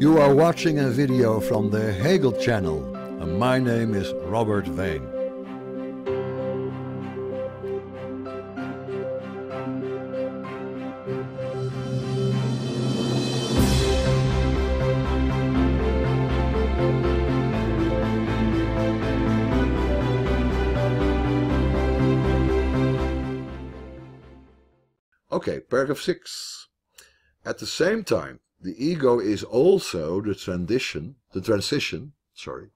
You are watching a video from the Hegel channel and my name is Robert Vane. Okay, paragraph 6. At the same time, the ego is also the transition, the transition, sorry,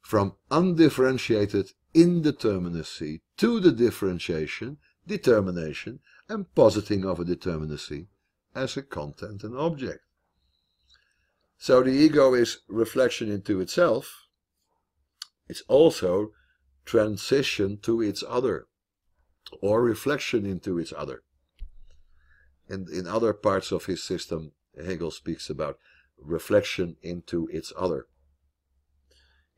from undifferentiated indeterminacy to the differentiation, determination, and positing of a determinacy as a content and object. So the ego is reflection into itself. It's also transition to its other, or reflection into its other. And in other parts of his system, Hegel speaks about reflection into its other.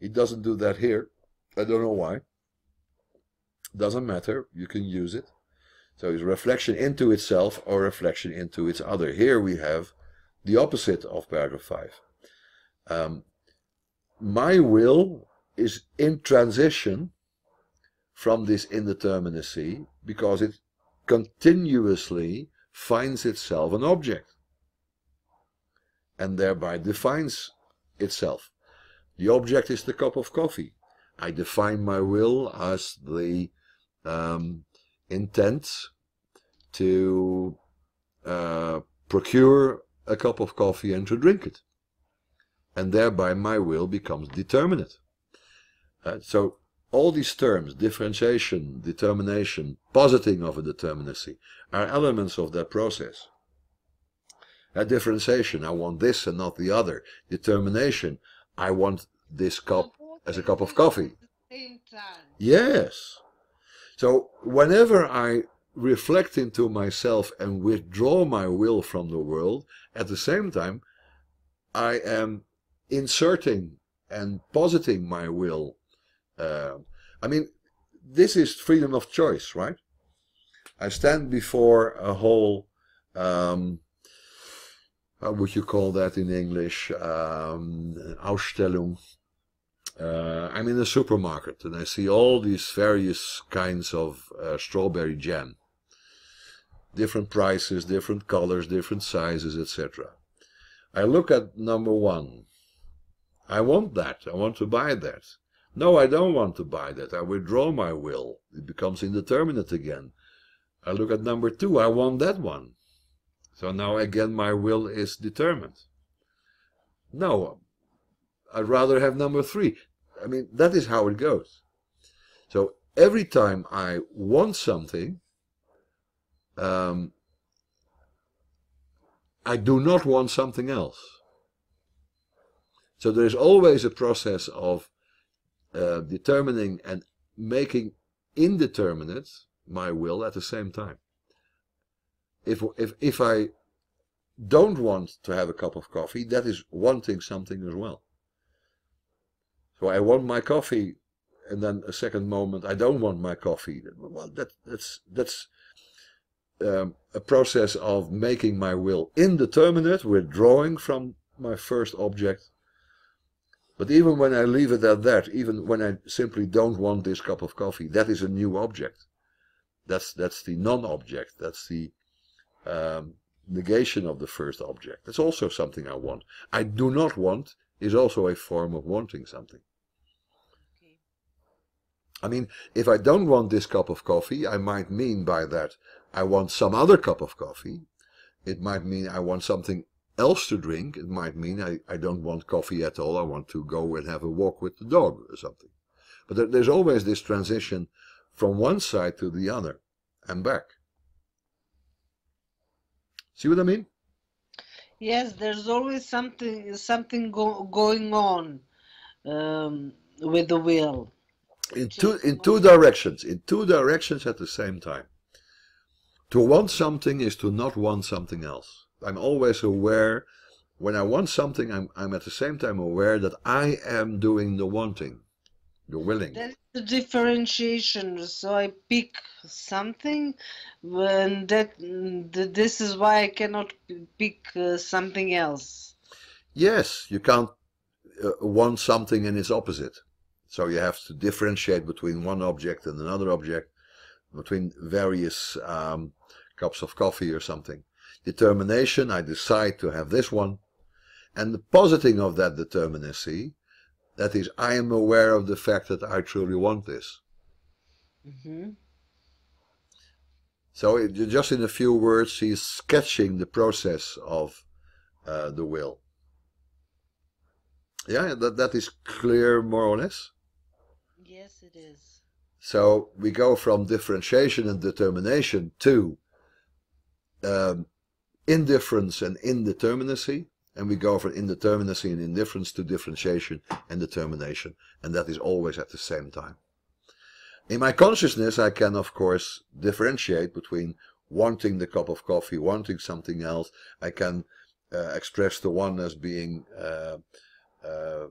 He doesn't do that here. I don't know why. Doesn't matter. You can use it. So it's reflection into itself or reflection into its other. Here we have the opposite of paragraph 5. Um, my will is in transition from this indeterminacy because it continuously finds itself an object and thereby defines itself. The object is the cup of coffee. I define my will as the um, intent to uh, procure a cup of coffee and to drink it. And thereby my will becomes determinate. Uh, so all these terms, differentiation, determination, positing of a determinacy, are elements of that process. A differentiation, I want this and not the other. Determination, I want this cup as a cup of coffee. Yes. So whenever I reflect into myself and withdraw my will from the world, at the same time, I am inserting and positing my will. Uh, I mean, this is freedom of choice, right? I stand before a whole um, how would you call that in English? Um, Ausstellung. Uh, I'm in a supermarket and I see all these various kinds of uh, strawberry jam. Different prices, different colors, different sizes, etc. I look at number one. I want that. I want to buy that. No, I don't want to buy that. I withdraw my will. It becomes indeterminate again. I look at number two. I want that one. So now again, my will is determined. No, I'd rather have number three. I mean, that is how it goes. So every time I want something, um, I do not want something else. So there is always a process of uh, determining and making indeterminate my will at the same time if if if I don't want to have a cup of coffee, that is wanting something as well. So I want my coffee, and then a second moment I don't want my coffee. Well, that that's that's um, a process of making my will indeterminate, withdrawing from my first object. But even when I leave it at that, even when I simply don't want this cup of coffee, that is a new object. That's that's the non-object. That's the um, negation of the first object. That's also something I want. I do not want is also a form of wanting something. Okay. I mean, if I don't want this cup of coffee, I might mean by that I want some other cup of coffee. It might mean I want something else to drink. It might mean I, I don't want coffee at all. I want to go and have a walk with the dog or something. But there's always this transition from one side to the other and back. See what I mean? Yes, there's always something something go, going on um, with the will. In two in two directions, in two directions at the same time. To want something is to not want something else. I'm always aware when I want something, I'm, I'm at the same time aware that I am doing the wanting. You're willing. That's the differentiation. So I pick something, and that this is why I cannot pick uh, something else. Yes, you can't uh, want something and its opposite. So you have to differentiate between one object and another object, between various um, cups of coffee or something. Determination, I decide to have this one. And the positing of that determinacy that is, I am aware of the fact that I truly want this. Mm-hmm. So, it, just in a few words, he's sketching the process of uh, the will. Yeah, that, that is clear, more or less. Yes, it is. So, we go from differentiation and determination to um, indifference and indeterminacy and we go from indeterminacy and indifference to differentiation and determination, and that is always at the same time. In my consciousness, I can, of course, differentiate between wanting the cup of coffee, wanting something else. I can uh, express the one as being uh, uh,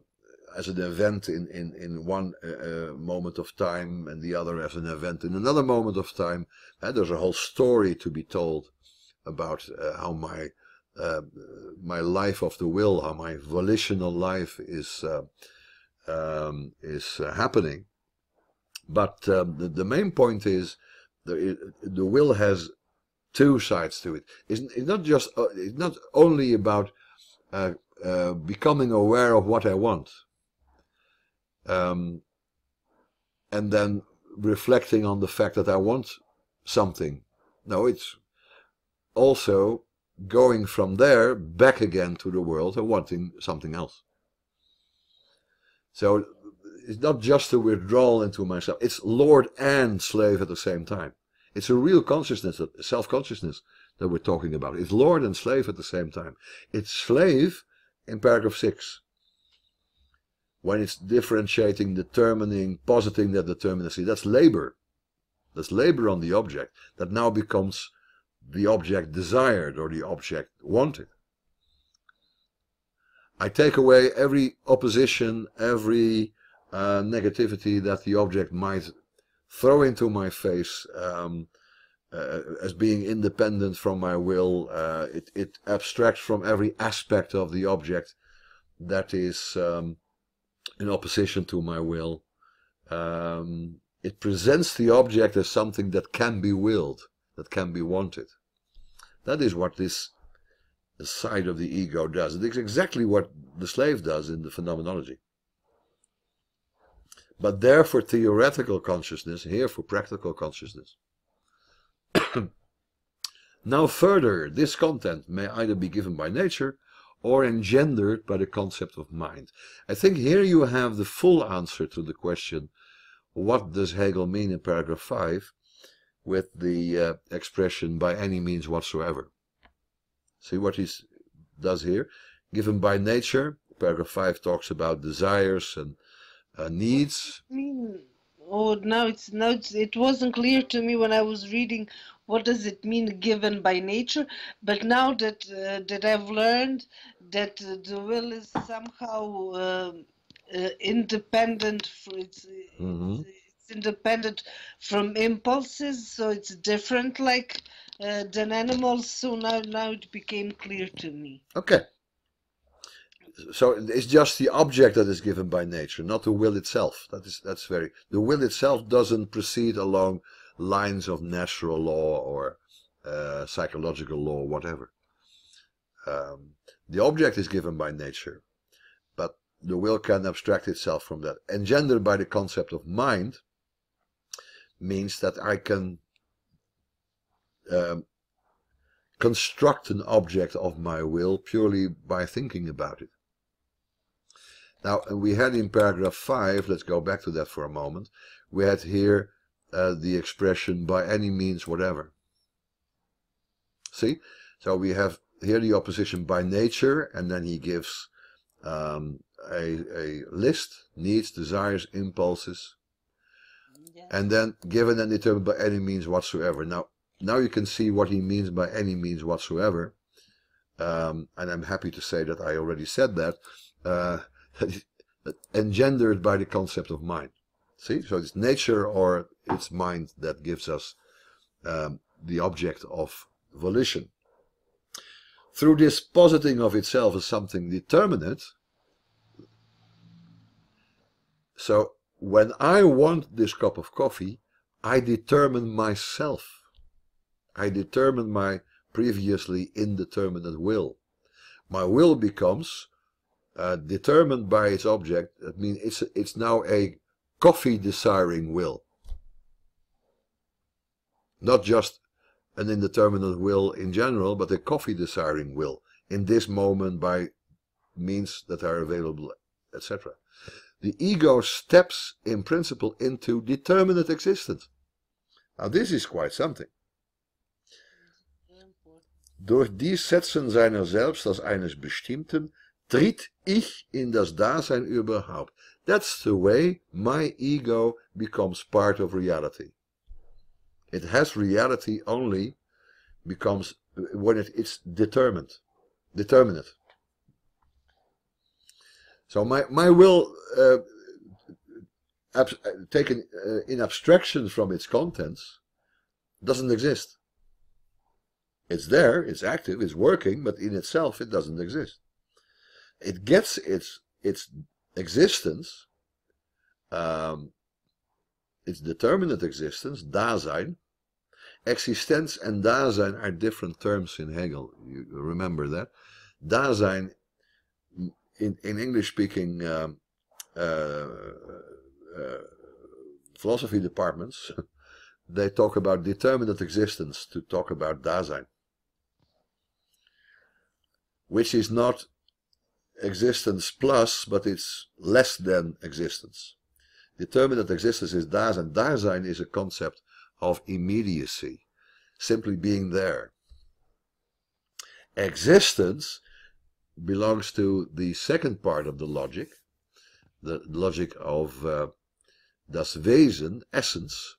as an event in, in, in one uh, uh, moment of time and the other as an event in another moment of time. And uh, there's a whole story to be told about how my uh, my life of the will, how my volitional life is uh, um, is uh, happening. But um, the, the, main point is the, the will has two sides to it. It's, it's not just uh, it's not only about uh, uh, becoming aware of what I want, um, and then reflecting on the fact that I want something. No, it's also going from there back again to the world and wanting something else. So it's not just a withdrawal into myself, it's Lord and slave at the same time. It's a real consciousness, self consciousness that we're talking about. It's Lord and slave at the same time. It's slave in paragraph 6 when it's differentiating, determining, positing that determinacy. That's labor. That's labor on the object that now becomes the object desired or the object wanted. I take away every opposition, every uh, negativity that the object might throw into my face um, uh, as being independent from my will. Uh, it, it, abstracts from every aspect of the object that is um, in opposition to my will. Um, it presents the object as something that can be willed that can be wanted. That is what this side of the ego does. It is exactly what the slave does in the phenomenology. But there for theoretical consciousness, here for practical consciousness. now further, this content may either be given by nature or engendered by the concept of mind. I think here you have the full answer to the question, what does Hegel mean in paragraph 5? with the uh, expression by any means whatsoever. See what he does here? Given by nature, paragraph 5 talks about desires and uh, needs. Oh, now it's now it's, it wasn't clear to me when I was reading what does it mean given by nature. But now that uh, that I've learned that the will is somehow um, uh, independent, for it's, mm -hmm. it's independent from impulses, so it's different like uh, than animals. So now, now it became clear to me. Okay. So it's just the object that is given by nature, not the will itself. That is that's very the will itself doesn't proceed along lines of natural law or uh, psychological law, whatever. Um, the object is given by nature, but the will can abstract itself from that. Engendered by the concept of mind, means that I can um, construct an object of my will purely by thinking about it. Now, we had in paragraph 5, let's go back to that for a moment, we had here uh, the expression by any means whatever. See? So we have here the opposition by nature, and then he gives um, a, a list, needs, desires, impulses, and then given and determined by any means whatsoever. Now, now you can see what he means by any means whatsoever. Um, and I'm happy to say that I already said that, uh, engendered by the concept of mind. See, so it's nature or it's mind that gives us um, the object of volition. Through this positing of itself as something determinate, so when I want this cup of coffee, I determine myself. I determine my previously indeterminate will. My will becomes uh, determined by its object. That means it's, it's now a coffee desiring will. Not just an indeterminate will in general, but a coffee desiring will in this moment by means that are available, etc the ego steps in principle into determinate existence. Now this is quite something. Durch dies Setzen seiner selbst als eines Bestimmten tritt ich in das Dasein überhaupt. That's the way my ego becomes part of reality. It has reality only becomes when it, it's determined, determinate. So my my will, uh, taken uh, in abstraction from its contents, doesn't exist. It's there, it's active, it's working, but in itself it doesn't exist. It gets its its existence, um, its determinate existence, Dasein. Existence and Dasein are different terms in Hegel. You remember that? Dasein in, in English speaking um, uh, uh, philosophy departments, they talk about determinate existence to talk about Dasein, which is not existence plus, but it's less than existence. Determinate existence is Dasein. Dasein is a concept of immediacy, simply being there. Existence belongs to the second part of the logic, the logic of uh, das Wesen, essence.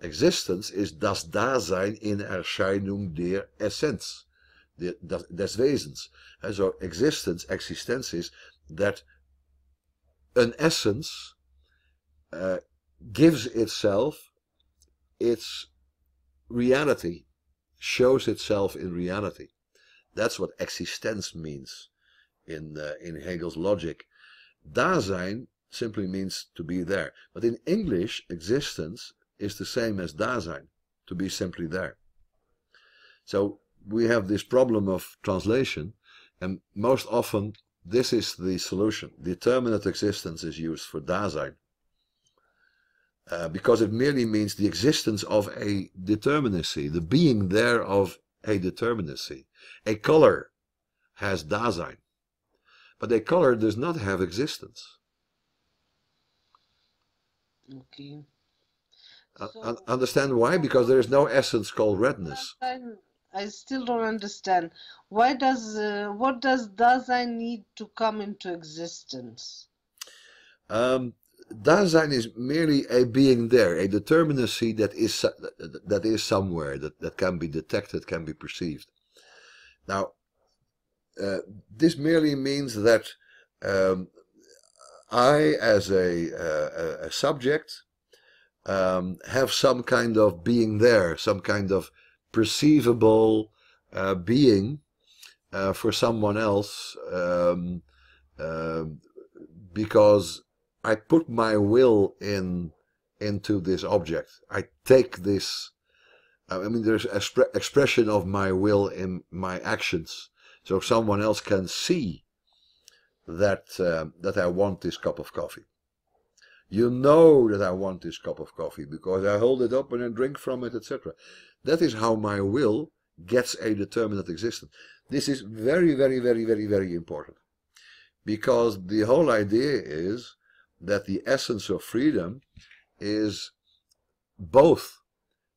Existence is das Dasein in Erscheinung der Essenz, the das, des Wesens. And uh, so existence, existence is that an essence uh, gives itself its reality, shows itself in reality. That's what existence means in, uh, in Hegel's logic. Dasein simply means to be there. But in English, existence is the same as Dasein, to be simply there. So we have this problem of translation, and most often this is the solution. Determinate existence is used for Dasein. Uh, because it merely means the existence of a determinacy, the being there of a determinacy. A color has Dasein, but a color does not have existence. Okay. So, uh, understand why? Because there is no essence called redness. I still don't understand. Why does uh, what does Dasein need to come into existence? Um, Dasein is merely a being there, a determinacy that is that is somewhere, that, that can be detected, can be perceived. Now, uh, this merely means that um, I, as a, uh, a subject, um, have some kind of being there, some kind of perceivable uh, being uh, for someone else, um, um because I put my will in into this object. I take this. Uh, I mean, there's expression of my will in my actions, so someone else can see that uh, that I want this cup of coffee. You know that I want this cup of coffee because I hold it up and I drink from it, etc. That is how my will gets a determinate existence. This is very, very, very, very, very important because the whole idea is that the essence of freedom is both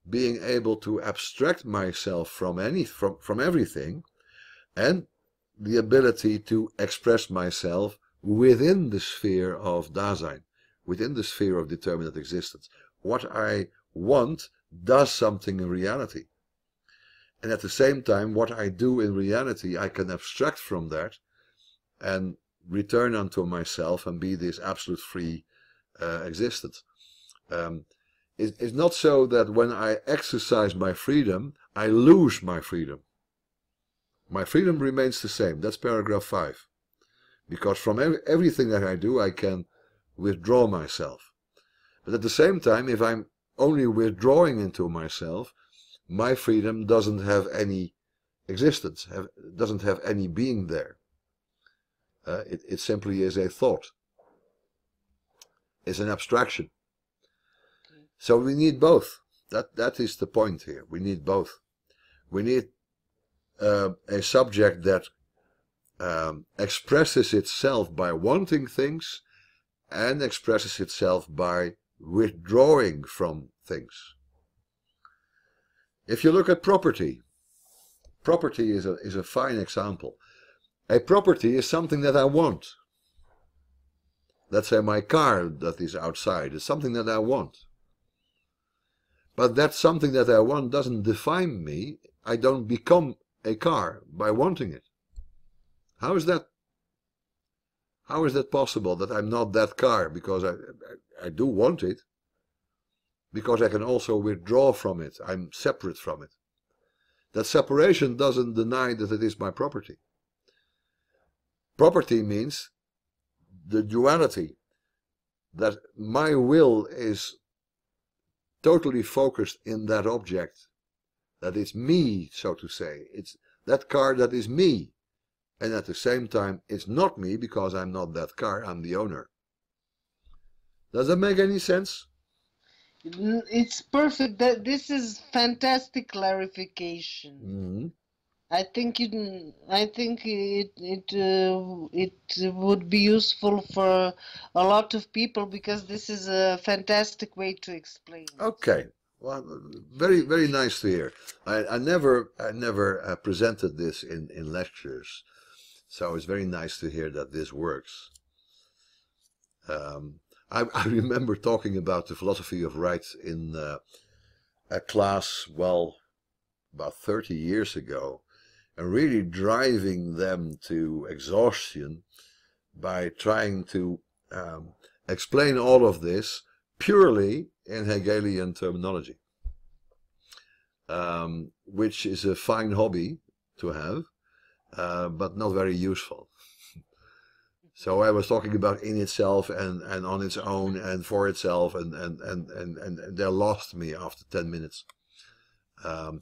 being able to abstract myself from any from, from everything and the ability to express myself within the sphere of Dasein, within the sphere of determinate existence. What I want does something in reality. And at the same time, what I do in reality, I can abstract from that and return unto myself and be this absolute free uh, existence. Um, it, it's not so that when I exercise my freedom, I lose my freedom. My freedom remains the same. That's paragraph 5. Because from everything that I do, I can withdraw myself. But at the same time, if I'm only withdrawing into myself, my freedom doesn't have any existence, have, doesn't have any being there. Uh, it, it simply is a thought. It's an abstraction. So we need both. That that is the point here. We need both. We need uh, a subject that um, expresses itself by wanting things and expresses itself by withdrawing from things. If you look at property, property is a, is a fine example. A property is something that I want. Let's say my car that is outside is something that I want. But that something that I want doesn't define me. I don't become a car by wanting it. How is that? How is that possible that I'm not that car because I, I, I do want it? Because I can also withdraw from it. I'm separate from it. That separation doesn't deny that it is my property. Property means the duality that my will is totally focused in that object that is me so to say it's that car that is me and at the same time it's not me because i'm not that car i'm the owner does that make any sense it's perfect this is fantastic clarification mm -hmm. I think it, I think it it uh, it would be useful for a lot of people because this is a fantastic way to explain. Okay, well, very very nice to hear. I, I never I never uh, presented this in in lectures, so it's very nice to hear that this works. Um, I, I remember talking about the philosophy of rights in uh, a class well about 30 years ago and really driving them to exhaustion by trying to um, explain all of this purely in Hegelian terminology, um, which is a fine hobby to have, uh, but not very useful. so I was talking about in itself and, and on its own and for itself, and, and, and, and, and they lost me after 10 minutes. Um,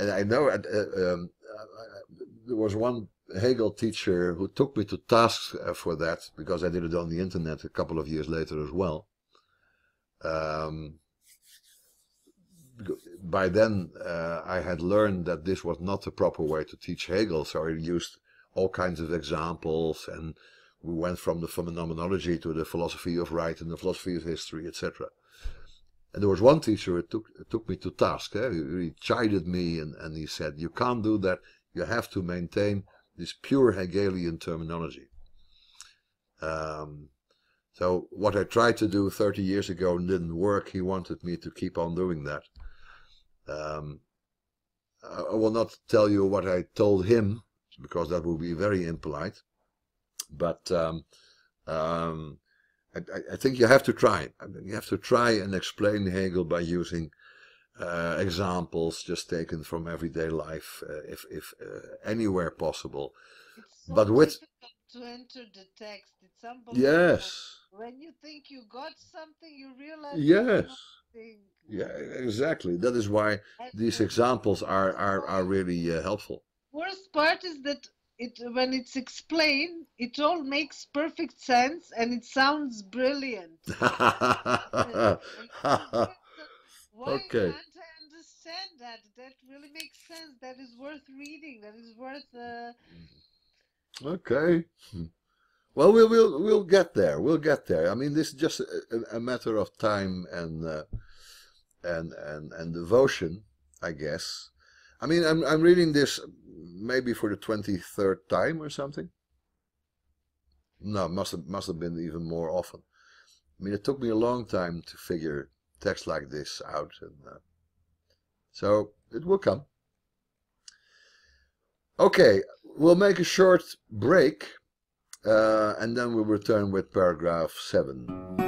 and I know uh, um, uh, there was one Hegel teacher who took me to task uh, for that because I did it on the internet a couple of years later as well. Um, by then, uh, I had learned that this was not the proper way to teach Hegel, so I used all kinds of examples, and we went from the phenomenology to the philosophy of right and the philosophy of history, etc. And there was one teacher who took, took me to task. Eh? He, he, chided me and, and he said, You can't do that. You have to maintain this pure Hegelian terminology. Um, so, what I tried to do 30 years ago and didn't work, he wanted me to keep on doing that. Um, I, I will not tell you what I told him because that would be very impolite. But um, um I, I, think you have to try. I mean, you have to try and explain Hegel by using uh, examples just taken from everyday life, uh, if, if uh, anywhere possible. So but with to enter the text, it's unbelievable. Yes. When you think you got something, you realize yes. Yeah, exactly. That is why these examples are are are really uh, helpful. Worst part is that it when it's explained, it all makes perfect sense and it sounds brilliant. Why okay. can't I understand that? That really makes sense. That is worth reading. That is worth. Uh... Okay. Well, we'll we'll we'll get there. We'll get there. I mean, this is just a, a matter of time and uh, and and and devotion, I guess. I mean, I'm I'm reading this maybe for the 23rd time or something. No, must have, must have been even more often. I mean, it took me a long time to figure text like this out. and uh, So it will come. Okay, we'll make a short break uh, and then we'll return with paragraph 7.